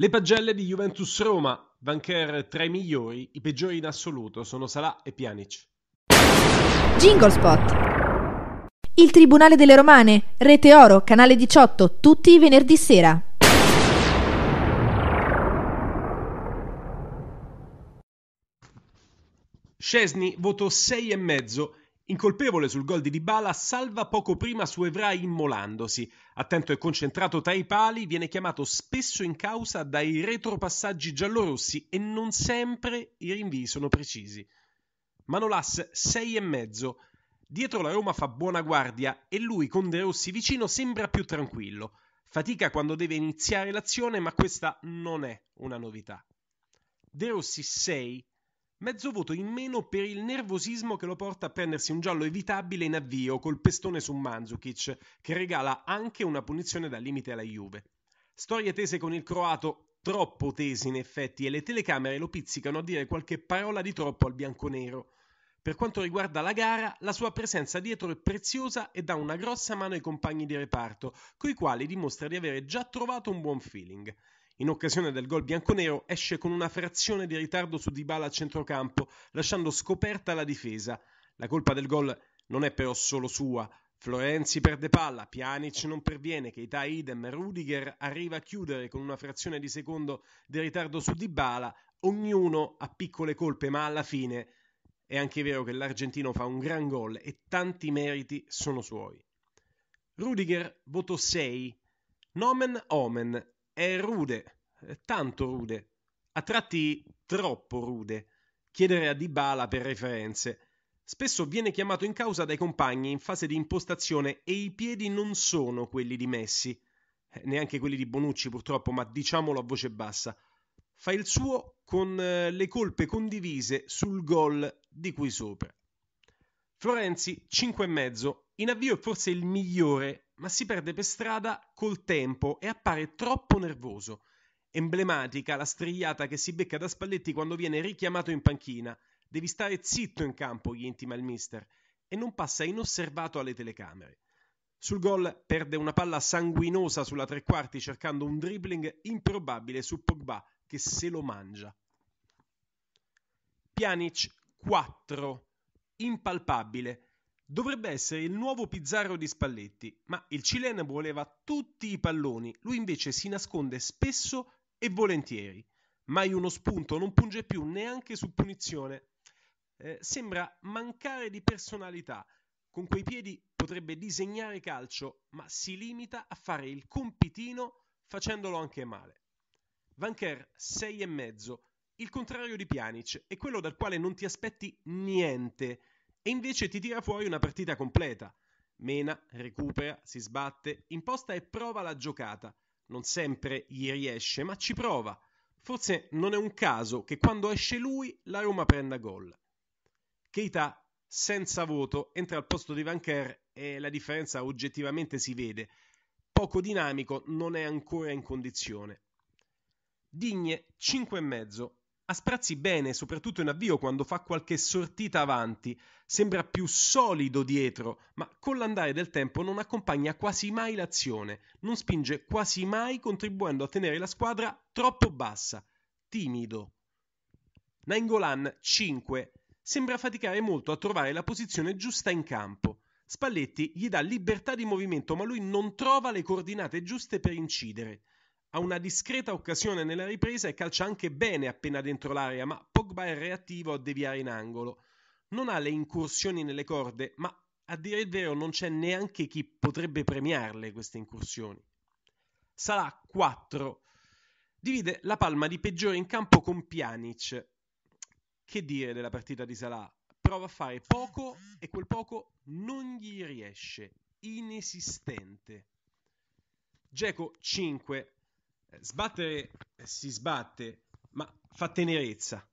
Le pagelle di Juventus Roma, Vanker tra i migliori, i peggiori in assoluto sono Salah e Pjanic. Jingle Spot. Il Tribunale delle Romane, Rete Oro, Canale 18, tutti i venerdì sera. Scesni, voto 6,5 Incolpevole sul gol di Dybala, salva poco prima su Evra immolandosi. Attento e concentrato tra i pali, viene chiamato spesso in causa dai retropassaggi giallorossi e non sempre i rinvii sono precisi. Manolas 6 e mezzo. Dietro la Roma fa buona guardia e lui con De Rossi vicino sembra più tranquillo. Fatica quando deve iniziare l'azione, ma questa non è una novità. De Rossi 6, Mezzo voto in meno per il nervosismo che lo porta a prendersi un giallo evitabile in avvio col pestone su Manzukic, che regala anche una punizione da limite alla Juve. Storie tese con il croato, troppo tese in effetti, e le telecamere lo pizzicano a dire qualche parola di troppo al bianconero. Per quanto riguarda la gara, la sua presenza dietro è preziosa e dà una grossa mano ai compagni di reparto, coi quali dimostra di avere già trovato un buon feeling in occasione del gol bianconero esce con una frazione di ritardo su Dybala a centrocampo, lasciando scoperta la difesa. La colpa del gol non è però solo sua. Florenzi perde palla, Pjanic non perviene, Keita idem, Rudiger arriva a chiudere con una frazione di secondo di ritardo su Dybala, ognuno ha piccole colpe, ma alla fine è anche vero che l'argentino fa un gran gol e tanti meriti sono suoi. Rudiger voto 6. Nomen omen, è rude, tanto rude, a tratti troppo rude, chiedere a Dybala per referenze. Spesso viene chiamato in causa dai compagni in fase di impostazione e i piedi non sono quelli di Messi, eh, neanche quelli di Bonucci purtroppo, ma diciamolo a voce bassa. Fa il suo con eh, le colpe condivise sul gol di qui sopra. Florenzi 5 e mezzo, in avvio è forse il migliore, ma si perde per strada col tempo e appare troppo nervoso. Emblematica la strigliata che si becca da Spalletti quando viene richiamato in panchina. Devi stare zitto in campo, gli intima il mister, e non passa inosservato alle telecamere. Sul gol perde una palla sanguinosa sulla tre quarti cercando un dribbling improbabile su Pogba che se lo mangia. Pjanic 4. Impalpabile Dovrebbe essere il nuovo Pizzarro di Spalletti, ma il cileno voleva tutti i palloni, lui invece si nasconde spesso e volentieri. Mai uno spunto, non punge più neanche su punizione. Eh, sembra mancare di personalità. Con quei piedi potrebbe disegnare calcio, ma si limita a fare il compitino facendolo anche male. Vanker mezzo, il contrario di Pjanic, è quello dal quale non ti aspetti niente e invece ti tira fuori una partita completa. Mena, recupera, si sbatte, imposta e prova la giocata. Non sempre gli riesce, ma ci prova. Forse non è un caso che quando esce lui la Roma prenda gol. Keita, senza voto, entra al posto di Van Kerr e la differenza oggettivamente si vede. Poco dinamico, non è ancora in condizione. Digne 5,5 a sprazzi bene, soprattutto in avvio quando fa qualche sortita avanti, sembra più solido dietro, ma con l'andare del tempo non accompagna quasi mai l'azione, non spinge quasi mai contribuendo a tenere la squadra troppo bassa. Timido. Nainggolan 5 sembra faticare molto a trovare la posizione giusta in campo. Spalletti gli dà libertà di movimento, ma lui non trova le coordinate giuste per incidere ha una discreta occasione nella ripresa e calcia anche bene appena dentro l'area, ma Pogba è reattivo a deviare in angolo. Non ha le incursioni nelle corde, ma a dire il vero non c'è neanche chi potrebbe premiarle queste incursioni. Sarà 4. Divide la palma di peggiore in campo con Pjanic. Che dire della partita di Salah? Prova a fare poco e quel poco non gli riesce. Inesistente. Geco 5, Sbattere si sbatte, ma fa tenerezza.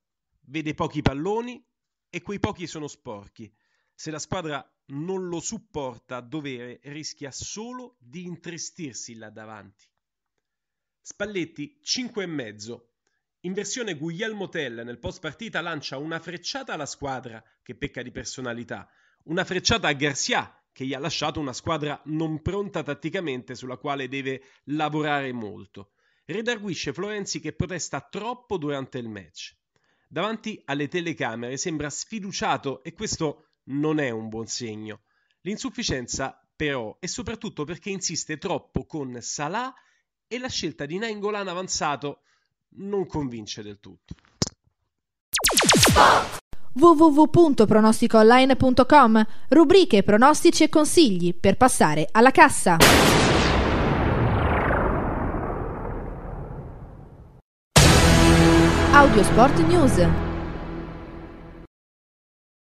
Vede pochi palloni e quei pochi sono sporchi. Se la squadra non lo supporta a dovere, rischia solo di intristirsi là davanti. Spalletti 5,5. In versione Guglielmo Tell nel post partita lancia una frecciata alla squadra che pecca di personalità, una frecciata a Garcia che gli ha lasciato una squadra non pronta tatticamente sulla quale deve lavorare molto redarguisce Florenzi che protesta troppo durante il match. Davanti alle telecamere sembra sfiduciato e questo non è un buon segno. L'insufficienza però è soprattutto perché insiste troppo con Salah e la scelta di Nainggolan avanzato non convince del tutto. www.pronosticoonline.com Rubriche, pronostici e consigli per passare alla cassa. Audiosport News.